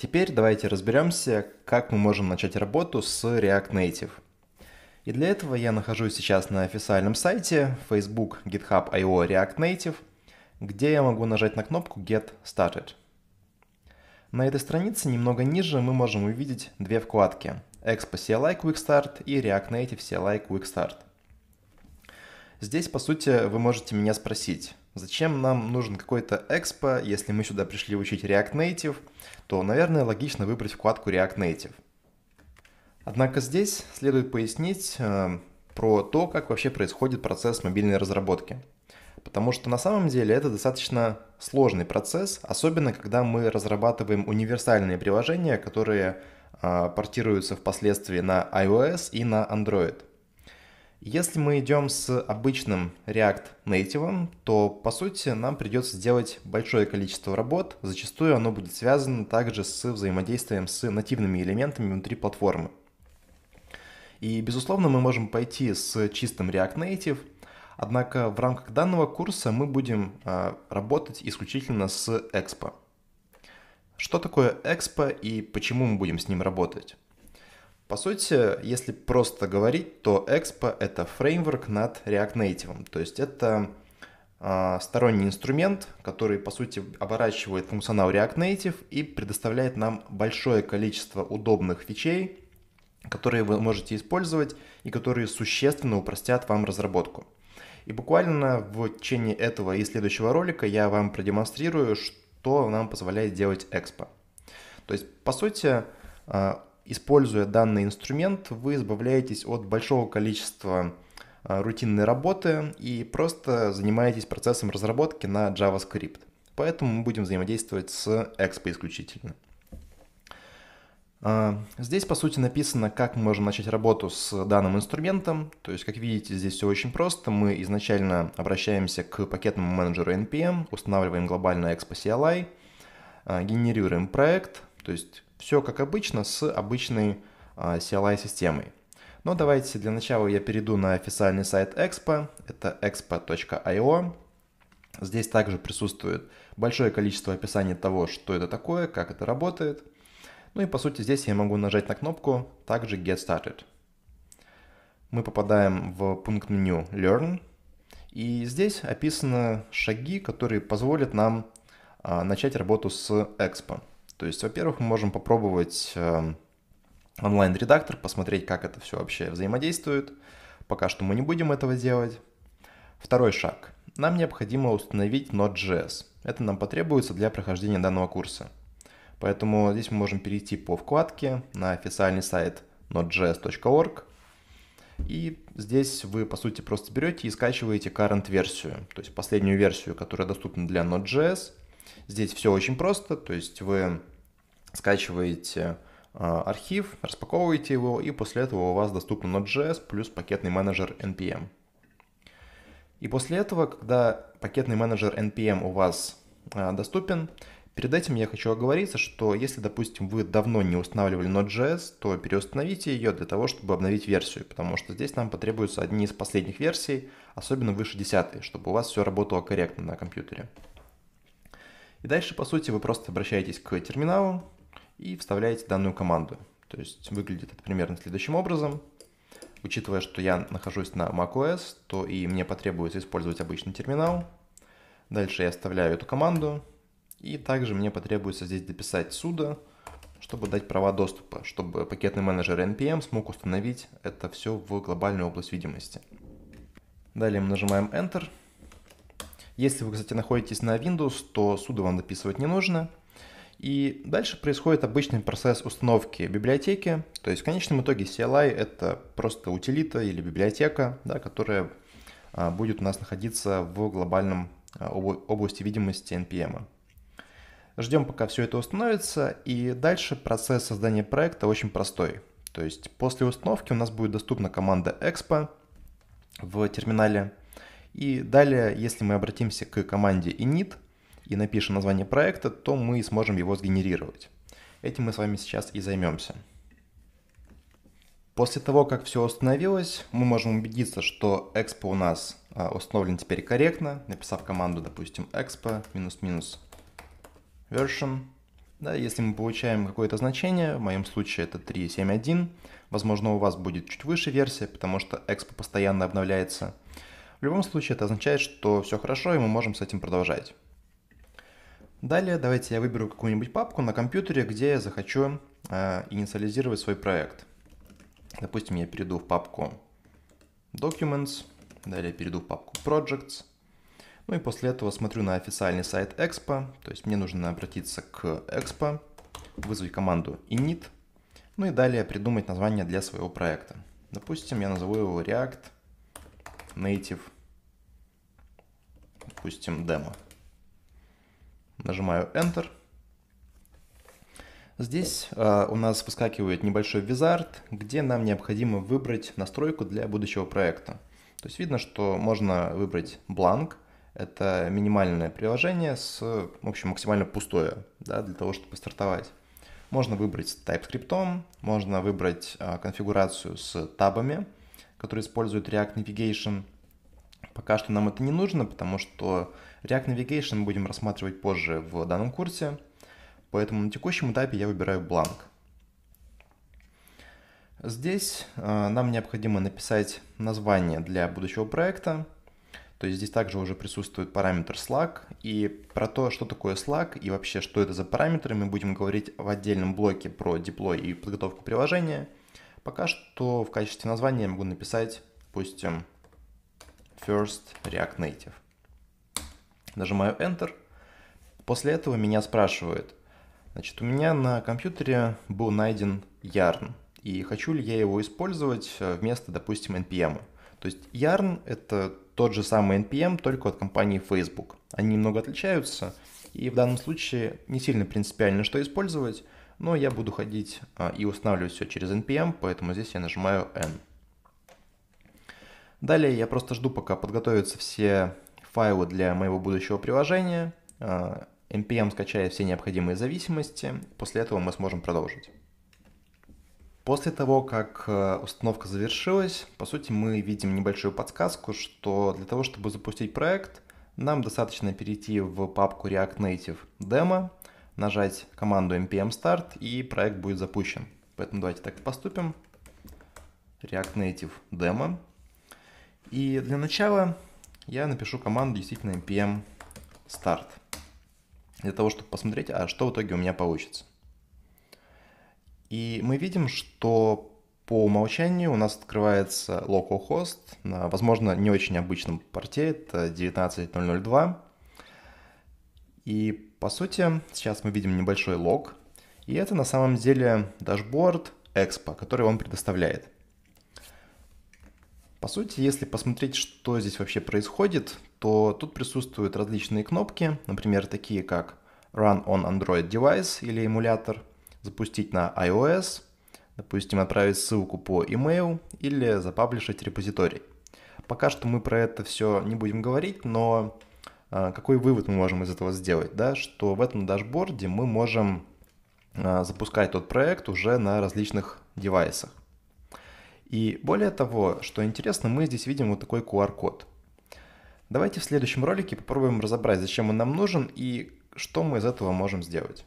Теперь давайте разберемся, как мы можем начать работу с React Native. И для этого я нахожусь сейчас на официальном сайте Facebook GitHub IO React Native, где я могу нажать на кнопку Get Started. На этой странице немного ниже мы можем увидеть две вкладки Expo CLI Quick Start и React Native CLI Quick Start. Здесь, по сути, вы можете меня спросить, Зачем нам нужен какой-то экспо, если мы сюда пришли учить React Native, то, наверное, логично выбрать вкладку React Native. Однако здесь следует пояснить э, про то, как вообще происходит процесс мобильной разработки. Потому что на самом деле это достаточно сложный процесс, особенно когда мы разрабатываем универсальные приложения, которые э, портируются впоследствии на iOS и на Android. Если мы идем с обычным React Native, то по сути нам придется сделать большое количество работ, зачастую оно будет связано также с взаимодействием с нативными элементами внутри платформы. И безусловно мы можем пойти с чистым React Native, однако в рамках данного курса мы будем а, работать исключительно с Expo. Что такое Expo и почему мы будем с ним работать? По сути, если просто говорить, то Expo — это фреймворк над React Native. То есть это э, сторонний инструмент, который, по сути, оборачивает функционал React Native и предоставляет нам большое количество удобных вещей, которые вы можете использовать и которые существенно упростят вам разработку. И буквально в течение этого и следующего ролика я вам продемонстрирую, что нам позволяет делать Expo. То есть, по сути, а, Используя данный инструмент, вы избавляетесь от большого количества а, рутинной работы и просто занимаетесь процессом разработки на JavaScript. Поэтому мы будем взаимодействовать с Expo исключительно. А, здесь, по сути, написано, как мы можем начать работу с данным инструментом. То есть, как видите, здесь все очень просто. Мы изначально обращаемся к пакетному менеджеру NPM, устанавливаем глобальный Expo CLI, а, генерируем проект, то есть все как обычно с обычной а, CLI-системой. Но давайте для начала я перейду на официальный сайт Expo. Это expo.io. Здесь также присутствует большое количество описаний того, что это такое, как это работает. Ну и по сути здесь я могу нажать на кнопку также Get Started. Мы попадаем в пункт меню Learn. И здесь описаны шаги, которые позволят нам а, начать работу с Expo. То есть, во-первых, мы можем попробовать эм, онлайн-редактор, посмотреть, как это все вообще взаимодействует. Пока что мы не будем этого делать. Второй шаг. Нам необходимо установить Node.js. Это нам потребуется для прохождения данного курса. Поэтому здесь мы можем перейти по вкладке на официальный сайт nodejs.org. И здесь вы, по сути, просто берете и скачиваете current версию, то есть последнюю версию, которая доступна для Node.js, Здесь все очень просто, то есть вы скачиваете э, архив, распаковываете его, и после этого у вас доступен Node.js плюс пакетный менеджер NPM. И после этого, когда пакетный менеджер NPM у вас э, доступен, перед этим я хочу оговориться, что если, допустим, вы давно не устанавливали Node.js, то переустановите ее для того, чтобы обновить версию, потому что здесь нам потребуются одни из последних версий, особенно выше 10, чтобы у вас все работало корректно на компьютере. И дальше, по сути, вы просто обращаетесь к терминалу и вставляете данную команду. То есть выглядит это примерно следующим образом. Учитывая, что я нахожусь на macOS, то и мне потребуется использовать обычный терминал. Дальше я вставляю эту команду. И также мне потребуется здесь дописать sudo, чтобы дать права доступа, чтобы пакетный менеджер NPM смог установить это все в глобальную область видимости. Далее мы нажимаем Enter. Если вы, кстати, находитесь на Windows, то суду вам дописывать не нужно. И дальше происходит обычный процесс установки библиотеки. То есть в конечном итоге CLI — это просто утилита или библиотека, да, которая а, будет у нас находиться в глобальном а, области видимости NPM. Ждем, пока все это установится, и дальше процесс создания проекта очень простой. То есть после установки у нас будет доступна команда Expo в терминале, и далее, если мы обратимся к команде init и напишем название проекта, то мы сможем его сгенерировать. Этим мы с вами сейчас и займемся. После того, как все установилось, мы можем убедиться, что Expo у нас а, установлен теперь корректно, написав команду, допустим, Expo минус-минус version. Да, если мы получаем какое-то значение, в моем случае это 3.7.1, возможно, у вас будет чуть выше версия, потому что Expo постоянно обновляется – в любом случае это означает, что все хорошо и мы можем с этим продолжать. Далее давайте я выберу какую-нибудь папку на компьютере, где я захочу э, инициализировать свой проект. Допустим, я перейду в папку Documents, далее перейду в папку Projects, ну и после этого смотрю на официальный сайт Expo, то есть мне нужно обратиться к Expo, вызвать команду init, ну и далее придумать название для своего проекта. Допустим, я назову его React Native допустим, демо. Нажимаю Enter. Здесь э, у нас выскакивает небольшой визард, где нам необходимо выбрать настройку для будущего проекта. То есть видно, что можно выбрать бланк, это минимальное приложение с, в общем, максимально пустое, да, для того, чтобы стартовать. Можно выбрать с TypeScript, можно выбрать э, конфигурацию с табами, которые используют React Navigation – Пока что нам это не нужно, потому что React Navigation мы будем рассматривать позже в данном курсе, поэтому на текущем этапе я выбираю бланк. Здесь э, нам необходимо написать название для будущего проекта, то есть здесь также уже присутствует параметр Slack, и про то, что такое Slack и вообще, что это за параметры, мы будем говорить в отдельном блоке про деплой и подготовку приложения. Пока что в качестве названия я могу написать, допустим, First React Native. Нажимаю Enter. После этого меня спрашивают, значит, у меня на компьютере был найден Yarn, и хочу ли я его использовать э, вместо, допустим, NPM. То есть Yarn — это тот же самый NPM, только от компании Facebook. Они немного отличаются, и в данном случае не сильно принципиально, что использовать, но я буду ходить э, и устанавливать все через NPM, поэтому здесь я нажимаю N. Далее я просто жду, пока подготовятся все файлы для моего будущего приложения. А, NPM скачает все необходимые зависимости. После этого мы сможем продолжить. После того, как э, установка завершилась, по сути мы видим небольшую подсказку, что для того, чтобы запустить проект, нам достаточно перейти в папку React Native Demo, нажать команду npm start и проект будет запущен. Поэтому давайте так и поступим. React Native Demo. И для начала я напишу команду действительно npm start. Для того, чтобы посмотреть, а что в итоге у меня получится. И мы видим, что по умолчанию у нас открывается localhost на, возможно, не очень обычном порте, это 19.002. И, по сути, сейчас мы видим небольшой лог, и это на самом деле дашборд Expo, который вам предоставляет. По сути, если посмотреть, что здесь вообще происходит, то тут присутствуют различные кнопки, например, такие как Run on Android Device или эмулятор, запустить на iOS, допустим, отправить ссылку по email или запаблишить репозиторий. Пока что мы про это все не будем говорить, но а, какой вывод мы можем из этого сделать, да, что в этом дашборде мы можем а, запускать тот проект уже на различных девайсах. И более того, что интересно, мы здесь видим вот такой QR-код. Давайте в следующем ролике попробуем разобрать, зачем он нам нужен и что мы из этого можем сделать.